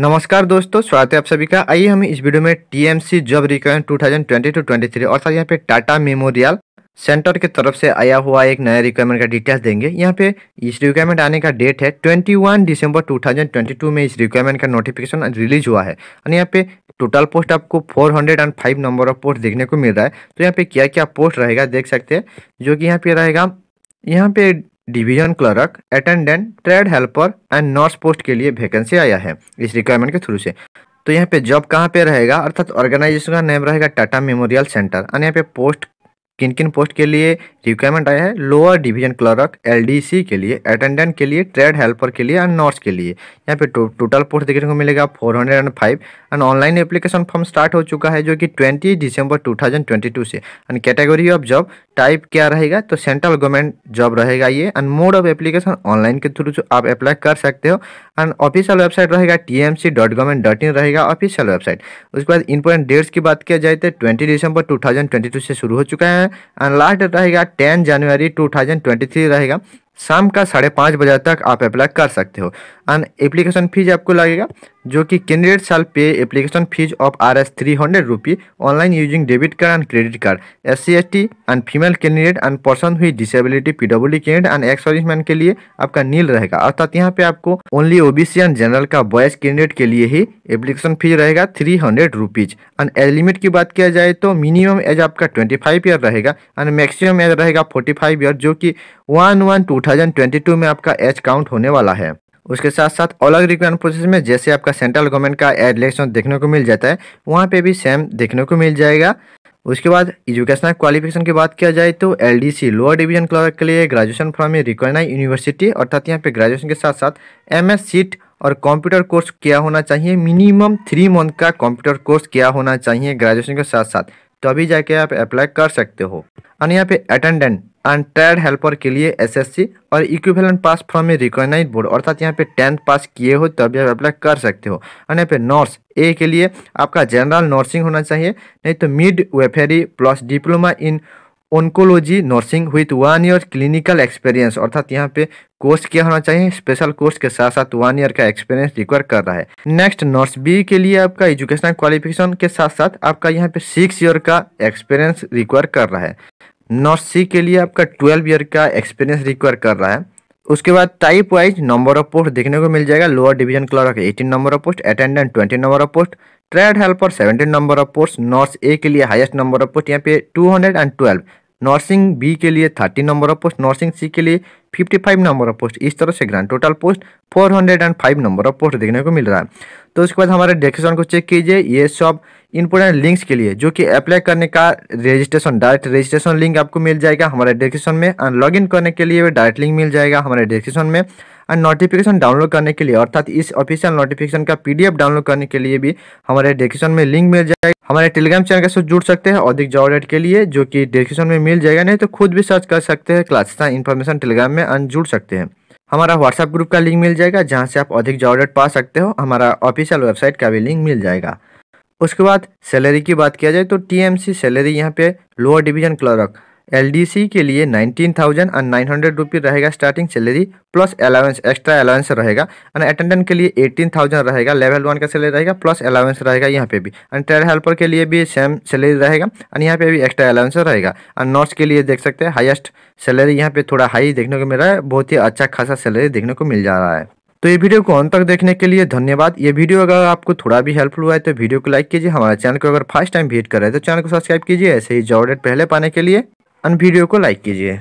नमस्कार दोस्तों स्वागत है आप सभी का आइए हम इस वीडियो में टीएमसी जॉब रिक्वायरमेंट 2020 टू और अर्थात यहाँ पे टाटा मेमोरियल सेंटर के तरफ से आया हुआ एक नया रिक्वायरमेंट का डिटेल्स देंगे यहाँ पे इस रिक्वायरमेंट आने का डेट है 21 दिसंबर 2022 में इस रिक्वायरमेंट का नोटिफिकेशन रिलीज हुआ है और यहाँ पे टोटल पोस्ट आपको 405 नंबर ऑफ पोस्ट देखने को मिल रहा है तो यहाँ पे क्या क्या पोस्ट रहेगा देख सकते हैं जो कि यहाँ पे रहेगा यहाँ पे division clerk attendant trade helper and nurse post के लिए वैकेंसी आया है इस रिक्वायरमेंट के थ्रू से तो यहाँ पे जॉब कहाँ पे रहेगा अर्थात ऑर्गेनाइजेशन का नेम रहेगा टाटा मेमोरियल सेंटर और यहाँ पे पोस्ट किन किन पोस्ट के लिए रिक्वायरमेंट आया है लोअर डिवीजन क्लर्क एलडीसी के लिए अटेंडेंट के लिए ट्रेड हेल्पर के लिए एंड नर्स के लिए यहाँ पे टोटल पोस्ट देखने को मिलेगा four hundred and five and online application form start हो चुका है जो कि ट्वेंटी दिसंबर टू थाउजेंड ट्वेंटी टू से and category of job type क्या रहेगा तो सेंट्रल गवर्नमेंट जॉब रहेगा ये and mode of application online के थ्रू आप अप्लाई कर सकते हो एंड ऑफिशियल वेबसाइट रहेगा टी डॉट डॉट इन रहेगा ऑफिशियल वेबसाइट उसके बाद इंपोर्टेंट डेट्स की बात किया जाए तो ट्वेंटी दिसंबर टू थाउजेंड ट्वेंटी टू से शुरू हो चुका है एंड लास्ट डेट रहेगा टेन जनवरी टू थाउजेंड ट्वेंटी थ्री रहेगा शाम का साढ़े पाँच बजे तक आप अप्लाई कर सकते हो एंड एप्लीकेशन फीस आपको लगेगा जो कि कैंडिडेट साल पे application fees of R S three hundred rupee online using debit card and credit card S C S T and female candidate and person हुई disability PW candidate and ex serviceman के लिए आपका nil रहेगा अर्थात यहाँ पे आपको only OBC and general का बॉयज कैंडिडेट के लिए ही एप्लीकेशन फीस रहेगा three hundred rupees and age limit की बात किया जाए तो मिनिमम एज आपका ट्वेंटी फाइव ईयर रहेगा एंड मैक्सिमम एज रहेगा फोर्टी फाइव ईयर जो कि one one two thousand twenty two में आपका एज काउंट होने वाला है उसके साथ साथ अलग रिक्वायरमेंट प्रोसेस में जैसे आपका सेंट्रल गवर्नमेंट का एड इलेक्शन देखने को मिल जाता है वहाँ पे भी सेम देखने को मिल जाएगा उसके बाद एजुकेशनल क्वालिफिकेशन की बात किया जाए तो L D C lower division clerk के लिए ग्रेजुएशन फ्रॉम ए यूनिवर्सिटी अर्थात यहाँ पे ग्रेजुएशन के साथ साथ एम एस सीट और कंप्यूटर कोर्स किया होना चाहिए मिनिमम थ्री मंथ का कंप्यूटर कोर्स किया होना चाहिए ग्रेजुएशन के साथ साथ तभी तो जाके आप अप्लाई कर सकते हो और यहाँ पे अटेंडेंट अनटायर्ड हेल्पर के लिए एसएससी और equivalent pass from a recognise board अर्थात यहाँ पे टेंथ पास किए हो तभी आप अप्लाई कर सकते हो और यहाँ पे नर्स ए के लिए आपका जनरल नर्सिंग होना चाहिए नहीं तो midwifery plus diploma in oncology nursing with one year clinical experience अर्थात यहाँ पे कोर्स क्या होना चाहिए स्पेशल कोर्स के साथ साथ वन ईयर का एक्सपीरियंस रिक्वायर कर रहा है नेक्स्ट नर्स बी के लिए आपका एजुकेशनल क्वालिफिकेशन के साथ साथ आपका यहाँ पे सिक्स ईयर का एक्सपीरियंस रिक्वायर कर रहा है नॉट सी के लिए आपका ट्वेल्व ईयर का एक्सपीरियंस रिक्वायर कर रहा है उसके बाद type wise number of post देखने को मिल जाएगा lower division clerk 18 number of post attendant 20 number of post trade helper 17 number of post nurse A के लिए हाईएस्ट नंबर ऑफ पोस्ट यहाँ पे 212 नर्सिंग बी के लिए thirty number of post nursing C के लिए fifty five number of post इस तरह से grand total post four hundred and five number of post देखने को मिल रहा है तो उसके बाद हमारे डेक्शन को चेक कीजिए ये सब इंपोर्टेंट लिंक्स के लिए जो कि अप्लाई करने का रजिस्ट्रेशन डायरेक्ट रजिस्ट्रेशन लिंक आपको मिल जाएगा हमारे डिस्क्रिप्शन में एंड इन करने के लिए डायरेक्ट लिंक मिल जाएगा हमारे डिस्क्रिप्शन में और नोटिफिकेशन डाउनलोड करने के लिए अर्थात इस ऑफिशियल नोटिफिकेशन का पीडीएफ डाउनलोड करने के लिए भी हमारे डिस्क्रिप्शन में लिंक मिल जाएगा हमारे टेलीग्राम चैनल के साथ जुड़ सकते हैं अधिक जॉब एड के लिए जो कि डिस्क्रिप्शन में मिल जाएगा नहीं तो खुद भी सर्च कर सकते हैं क्लासेस इन्फॉर्मेशन टेलीग्राम में अन जुड़ सकते हैं हमारा व्हाट्सएप ग्रुप का लिंक मिल जाएगा जहाँ से आप अधिक जॉब एड पा सकते हो हमारा ऑफिशियल वेबसाइट का भी लिंक मिल जाएगा उसके बाद सैलरी की बात किया जाए तो टी सैलरी यहाँ पे लोअर डिवीजन क्लर्क एलडीसी के लिए nineteen thousand and nine hundred rupee रहेगा starting salary plus allowance extra allowance रहेगा एंड अटेंडेंट के लिए एटीन थाउजेंड रहेगा लेवल वन का सैलरी रहेगा प्लस अलाउंस रहेगा यहाँ पे भी एंड ट्रेड हेल्पर के लिए भी सेम सैलरी रहेगा एंड यहाँ पे भी एक्स्ट्रा अलाउंस रहेगा एंड नर्स के लिए देख सकते हैं हाइस्ट सैलरी यहाँ पे थोड़ा हाई देखने को मिल रहा है बहुत ही अच्छा खासा सैलरी देखने को मिल जा रहा है तो ये वीडियो को अंत तक देखने के लिए धन्यवाद ये वीडियो अगर आपको थोड़ा भी हेल्पफुल हुआ है तो वीडियो को लाइक कीजिए हमारे चैनल को अगर फर्स्ट टाइम विजिट कर रहे हैं तो चैनल को सब्सक्राइब कीजिए ऐसे ही जॉब पहले पाने के लिए अन वीडियो को लाइक कीजिए